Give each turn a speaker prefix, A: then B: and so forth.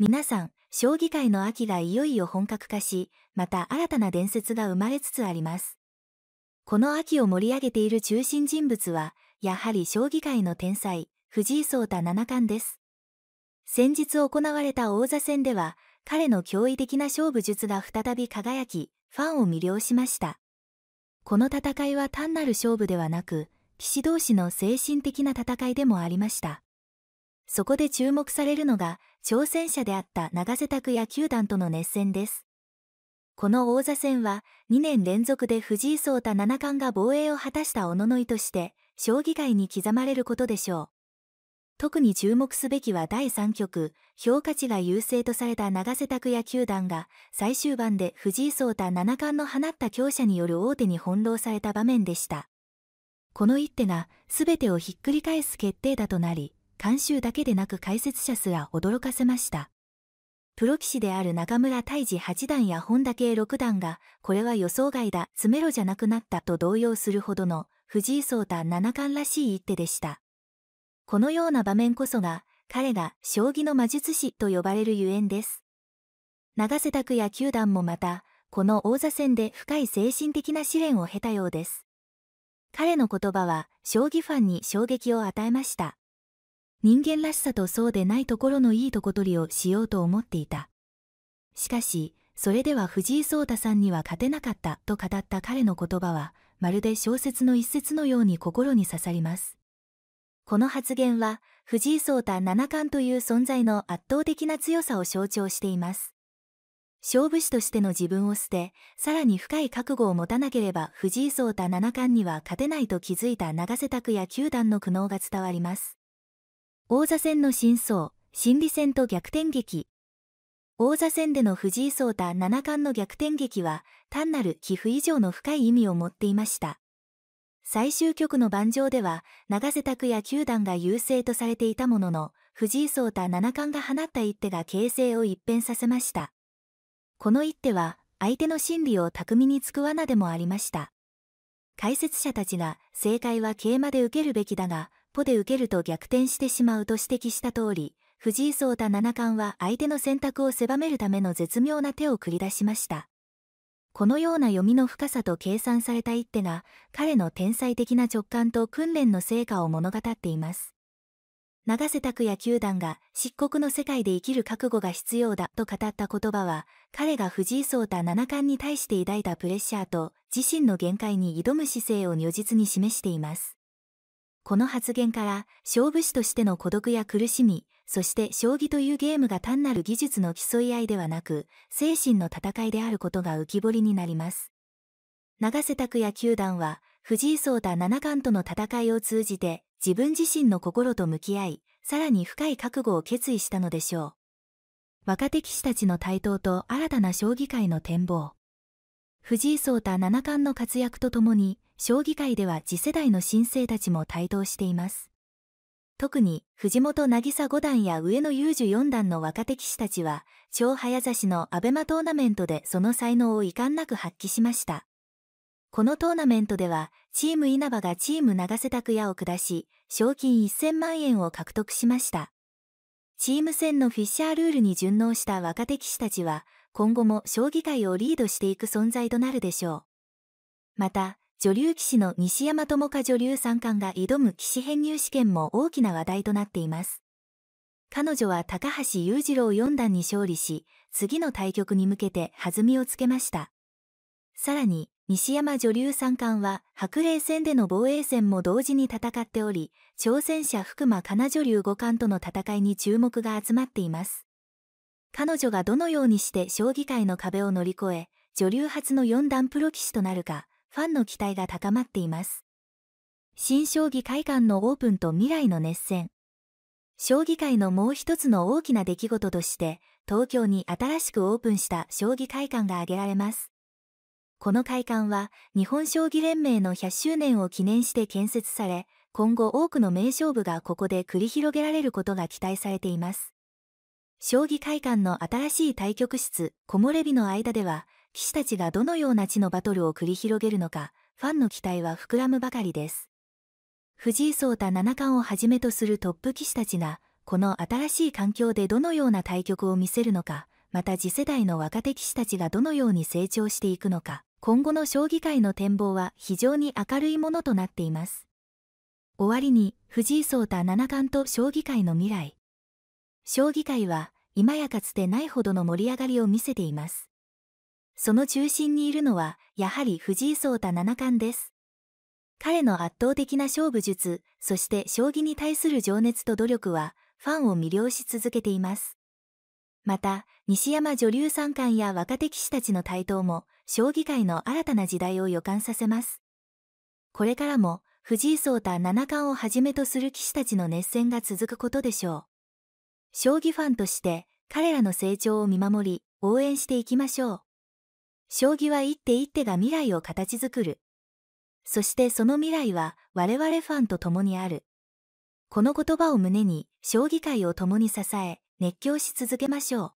A: 皆さん、将棋界の秋がいよいよ本格化し、また新たな伝説が生まれつつあります。この秋を盛り上げている中心人物は、やはり将棋界の天才、藤井聡太七冠です。先日行われた王座戦では、彼の驚異的な勝負術が再び輝き、ファンを魅了しました。この戦いは単なる勝負ではなく、騎士同士の精神的な戦いでもありました。そこで注目されるのが、挑戦者であった長瀬拓野球団との熱戦です。この王座戦は、2年連続で藤井聡太七冠が防衛を果たしたおののいとして、将棋界に刻まれることでしょう。特に注目すべきは第3局、評価値が優勢とされた長瀬拓野球団が、最終盤で藤井聡太七冠の放った強者による大手に翻弄された場面でした。この一手が、全てをひっくり返す決定打となり、監修だけでなく解説者すら驚かせました。プロ棋士である中村泰治八段や本田圭六段が、これは予想外だ、詰めろじゃなくなったと動揺するほどの、藤井聡太七冠らしい一手でした。このような場面こそが、彼が将棋の魔術師と呼ばれるゆえんです。永瀬拓也九段もまた、この王座戦で深い精神的な試練を経たようです。彼の言葉は、将棋ファンに衝撃を与えました。人間らしさとそうでないところのいいとこ取りをしようと思っていた。しかし、それでは藤井聡太さんには勝てなかったと語った彼の言葉は、まるで小説の一節のように心に刺さります。この発言は、藤井聡太七冠という存在の圧倒的な強さを象徴しています。勝負師としての自分を捨て、さらに深い覚悟を持たなければ藤井聡太七冠には勝てないと気づいた長瀬拓也九段の苦悩が伝わります。王座戦の真相、心理戦と逆転劇。王座戦での藤井聡太七冠の逆転劇は、単なる寄付以上の深い意味を持っていました。最終局の盤上では、長瀬拓也球団が優勢とされていたものの、藤井聡太七冠が放った一手が形勢を一変させました。この一手は、相手の心理を巧みにつく罠でもありました。解説者たちが、正解は桂馬で受けるべきだが、歩で受けると逆転してしまうと指摘した通り、藤井聡太七冠は相手の選択を狭めるための絶妙な手を繰り出しました。このような読みの深さと計算された一手が、彼の天才的な直感と訓練の成果を物語っています。長瀬拓也球団が漆黒の世界で生きる覚悟が必要だと語った言葉は、彼が藤井聡太七冠に対して抱いたプレッシャーと自身の限界に挑む姿勢を如実に示しています。この発言から勝負師としての孤独や苦しみそして将棋というゲームが単なる技術の競い合いではなく精神の戦いであることが浮き彫りになります永瀬拓也九段は藤井聡太七冠との戦いを通じて自分自身の心と向き合いさらに深い覚悟を決意したのでしょう若手棋士たちの台頭と新たな将棋界の展望藤井聡太七冠の活躍とともに将棋界では次世代の新星たちも台頭しています特に藤本渚五段や上野雄樹四段の若手棋士たちは超早指しの abema トーナメントでその才能を遺憾なく発揮しましたこのトーナメントではチーム稲葉がチーム長瀬拓也を下し賞金1000万円を獲得しましたチーム戦のフィッシャールールに順応した若手棋士たちは今後も将棋界をリードしていく存在となるでしょう。また、女流棋士の西山智香女流三冠が挑む棋士編入試験も大きな話題となっています。彼女は高橋裕次郎四段に勝利し、次の対局に向けて弾みをつけました。さらに、西山女流三冠は白麗戦での防衛戦も同時に戦っており、挑戦者福間かな女流五冠との戦いに注目が集まっています。彼女がどのようにして将棋界の壁を乗り越え、女流初の四段プロ棋士となるか、ファンの期待が高まっています。新将棋会館のオープンと未来の熱戦。将棋界のもう一つの大きな出来事として、東京に新しくオープンした将棋会館が挙げられます。この会館は、日本将棋連盟の100周年を記念して建設され、今後多くの名勝負がここで繰り広げられることが期待されています。将棋会館の新しい対局室、木漏れ日の間では、棋士たちがどのような地のバトルを繰り広げるのか、ファンの期待は膨らむばかりです。藤井聡太七冠をはじめとするトップ棋士たちが、この新しい環境でどのような対局を見せるのか、また次世代の若手棋士たちがどのように成長していくのか、今後の将棋界の展望は非常に明るいものとなっています。終わりに、藤井聡太七冠と将棋界の未来。将棋界は今やかつてないほどの盛り上がりを見せています。その中心にいるのは、やはり藤井聡太七冠です。彼の圧倒的な勝負術、そして将棋に対する情熱と努力は、ファンを魅了し続けています。また、西山女流三冠や若手棋士たちの台頭も、将棋界の新たな時代を予感させます。これからも、藤井聡太七冠をはじめとする棋士たちの熱戦が続くことでしょう。将棋ファンとして彼らの成長を見守り、応援していきましょう。将棋は一手一手が未来を形作る。そしてその未来は我々ファンと共にある。この言葉を胸に、将棋界を共に支え、熱狂し続けましょう。